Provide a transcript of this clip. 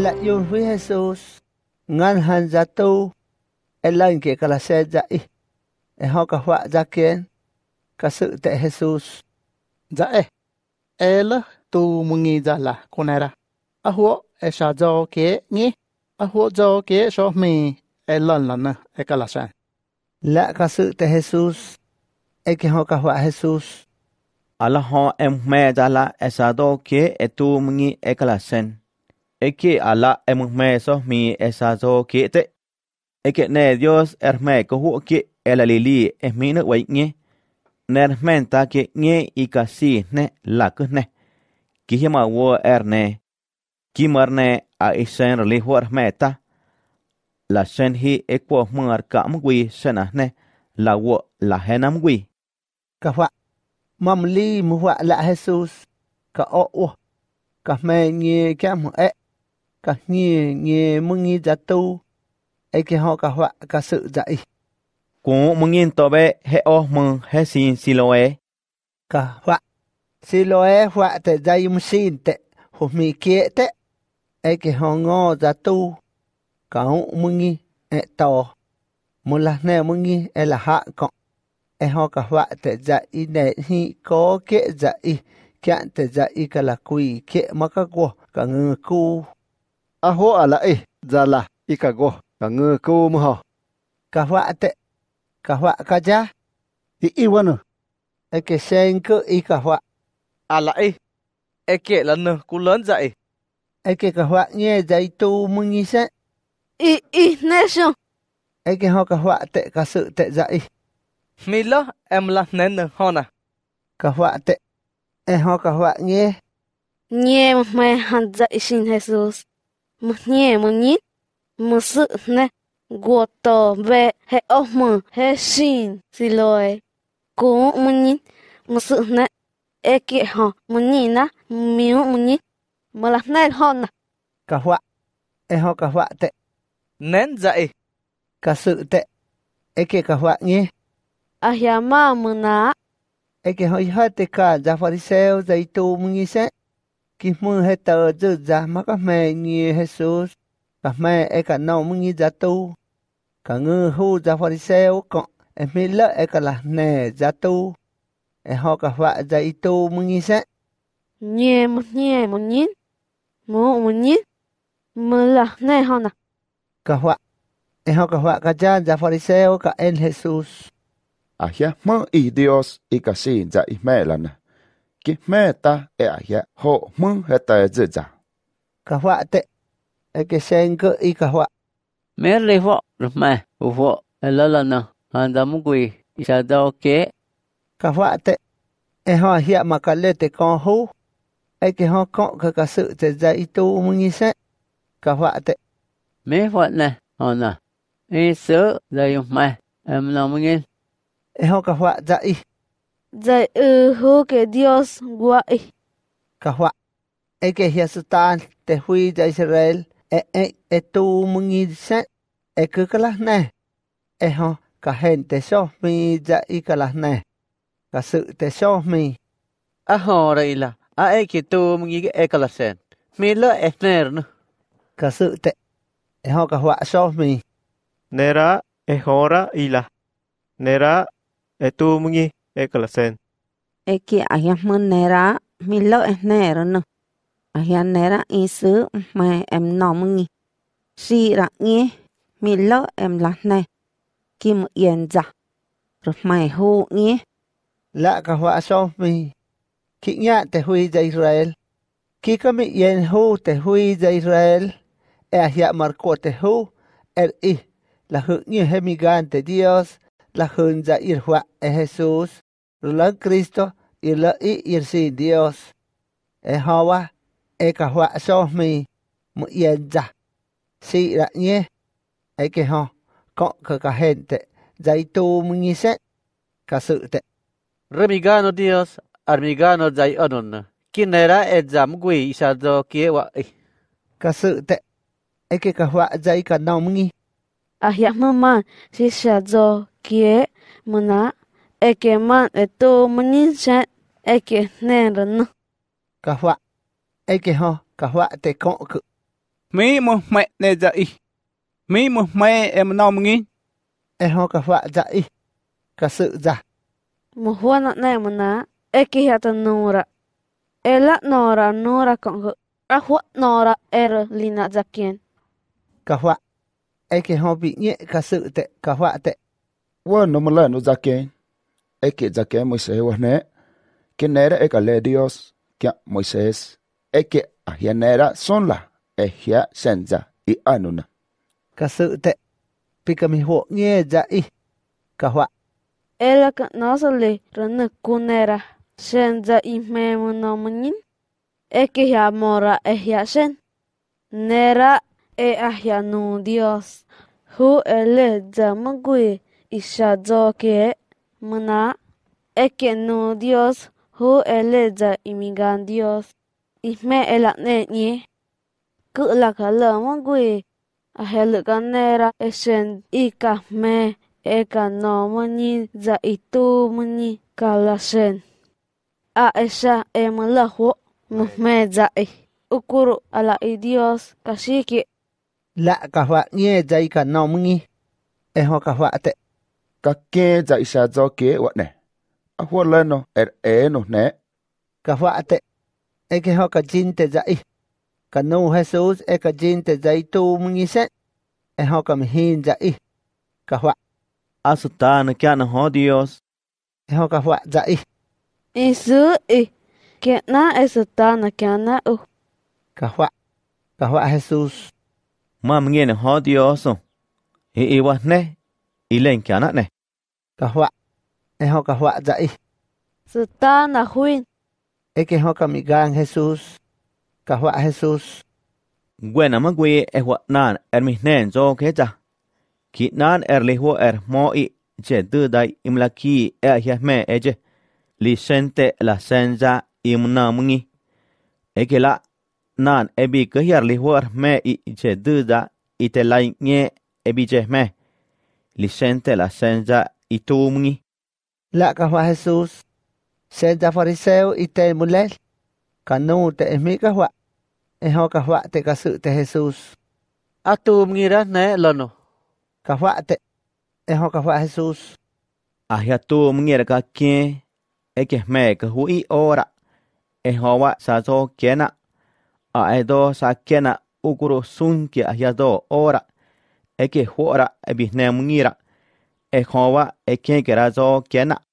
ela yun hui Jesus ngan han za tu ela in ke kala se za i e ha ka hwa za ken ka su te Jesus za e ela tu mungi za la kunera a huo e sha jo ke ngi a huo jo ke sho mi e lan lan na e kala sa la ka su te Jesus e ke ha ka hwa Jesus ala ha em me za la e sa do ke e tu mungi e kala sen Eki ala hemos mesos mi esazo este, Es que, ne Dios erme cojo, que, el alili esmine ne Nermenta que nye y casi er, ne que a, wo erne. Kimarne a isen relijo ermeta. La sen hi ekwo mar kam gui ne. La wo la henam gui. Kahwa. Mamli muwa la Jesus. Ka o ka me nye e. cả nghe nghe mưng nghe giá tu ấy cái họ cả họa cả sự dạy cũng mưng nghe tờ bé hệ ô hệ xin xin cả họa xin lỗi họa dạy um xin tệ hồ mi kia tệ ấy cái họ ngô giá tu cả ông mưng nghe hệ là nè mưng nghe là hạ cộng hệ họ cả họa tệ dạy nè hi có kia dạy kia tệ dạy cả là quỳ kia mà các cô cả người cô a ho ala e za la ikago ka ngu ko mu ho ka hwa te ka hwa ka ja ti i wanu e ke sen ko i ka hwa ala e e ke la nu ku lớn dậy e ke ka hwa nye dai tu mu ngi se i i ne so e ke ho ka hwa te ka sự te dậy mi lo em la nen nu ho na ka hwa te e ho ka hwa nye nye mà hẳn dậy xin Jesus мне мне мысы не гото бе э, хе охмы хе э, шин силой ко мне мысы не э, эки хо мне на миу мне малахнел хон cả họa e ho cả họa tệ nén dậy cả sự tệ e kể cả họa nhé ayama muna e kể hỏi hết cả gia phariseo dạy tu mungi sẽ kismu he tờ dư giá mắc các mẹ như Jesus. Các mẹ e cả nâu mừng như giá tu. Cả ngư hư giá phá seo cọ. E mi lỡ e cả là nè giá tu. E họ cả vạ giá y tu mừng như sẽ. Nhẹ một nhẹ một nhít. Mũ một nhít. Mơ là nè họ nè. Cả vạ. E họ cả vạ cả chan giá phá seo cả en Jesus. Ahia à mơ y Dios y cả xin giá y mẹ là nè ki me ta e a ya ho mu he ta e zi za. Ka hwa te, e ke sen ko i ka hwa. Me le hwa rume u hwa e la la na handa mu gui i sa da o ke. Ka hwa te, e hwa hia ma ka le te kon hu, e ke hwa kon ka ka su te za i tu mu ngi se. Ka hwa te. Me hwa ne, ho na, e su da yu me, em na mu ngin. E hwa ka hwa za i. 在呃好的 eh, Dios gua e kahwa e ke hi asutan te hui da Israel e e e tu mungi se e ke kala ne e ho ka hen te so mi da i kala ne ka te so mi a ho ra ila a e tu mungi e kala e se mi lo e ner no ka te e ho kahwa so mi nera e hora ila nera e tu mungi Ekalasen. Eki ayahman nera milo esnero no. Ayah nera isu ma em nomungi. Si ra rangi lo em lahne. Kim yenza. Dạ. Rumai hu ngi. La kahwa sofi. Ki nya te hui de Israel. Ki kami yen hu te hui de Israel. E ahia à marco te hu. Er i. La hu gan hemigante Dios la junza irhua e Jesús, lo Cristo y lo i irsi Dios. E hawa e kahua sohmi mu yenza. Si ra nye e ke ho ko ka ka gente zai tu mungise ka sự te. Remigano Dios armigano zai onon. Kinera e zam gui isado kie wa i. Ka sự te e ke kahua zai ka nomungi ahia mama si shazo kie mana eke man eto munin sha eke neran kahwa eke ho kahwa te konk mi mo me ne ja i mi mo me em nom ngi e ho kahwa ja i kasu ja mo huana ne mana eke ya ta nora ela nora nora konk ahwa nora er lina jakien kahwa ai cái họ bị nhẹ cả sự tệ cả họa tệ wa no mala no zake ai cái zake mo se wa ne ke ne ra ai cả le dios kia moises ai cái a hia ne ra son la ai hia senza i anuna cả sự tệ bị cái mi hộ nhẹ dạ i cả họa ela ka nasale rana kunera senza i memo no munin ai cái hia ra ai hia sen ra e ahia nu dios hu ele za magui isha zo ke mana? e ke nu dios hu ele za imigan dios i me ela ne ni ku la ka la magui a hel ga ne ra e shen me e ka no mani za i tu mani ka la a e sha e mla ho mu me za ukuru ala idios dios ka ละกะวะเงยใจกันนอมงี้เอฮอกะวะเตกะเกใจชาจอเกวะเนอะหัวเลนอเอเอโนเนกะวะเตเอเกฮอกะจินเตใจกะนูเฮซูสเอกะจินเตใจตูมงี้เซเอฮอกะมหินใจกะวะอาสุตานกะนะฮอดิโอสเอฮอกะวะใจอิซูอิเกนะเอสุตานกะนาอุกะวะกะวะเฮซูส ma mngene ho dioso i iwa ne i len kana ne ka hwa e ho ka hwa ja i suta na huin e ke ho ka mi gan jesus ka hwa jesus gwena ma gwe e hwa nan er mi nen zo ke ja ki nan er li ho er mo i che du dai im la ki e er hia me e je li sente la senza im na mungi e ke la နန်အဘိကဟျာလီဝါရမေအီဂျေဒူဒါအီတလိုင်ငေအဘိဂျေမေလီစန်တလာစန်ဇာအီတူမငီလာကဟွာဟေဆုစစန်ဇာဖာရီဆေယိုအီတဲမူလဲကနူတဲအမီကဟွာအဟောကဟွာတဲကဆုတဲဟေဆုစအတူမငီရနဲလနိုကဟွာတဲအဟောကဟွာဟေဆုစအဟယတူမငီရကကင်းအေကေမေကဟူအီအိုရာအဟောဝါစာဇောကေနာ aedo sakena ukuru sunki ahyado ora eke hora e b i s n e mungira e k h o w a ekenkerazo kena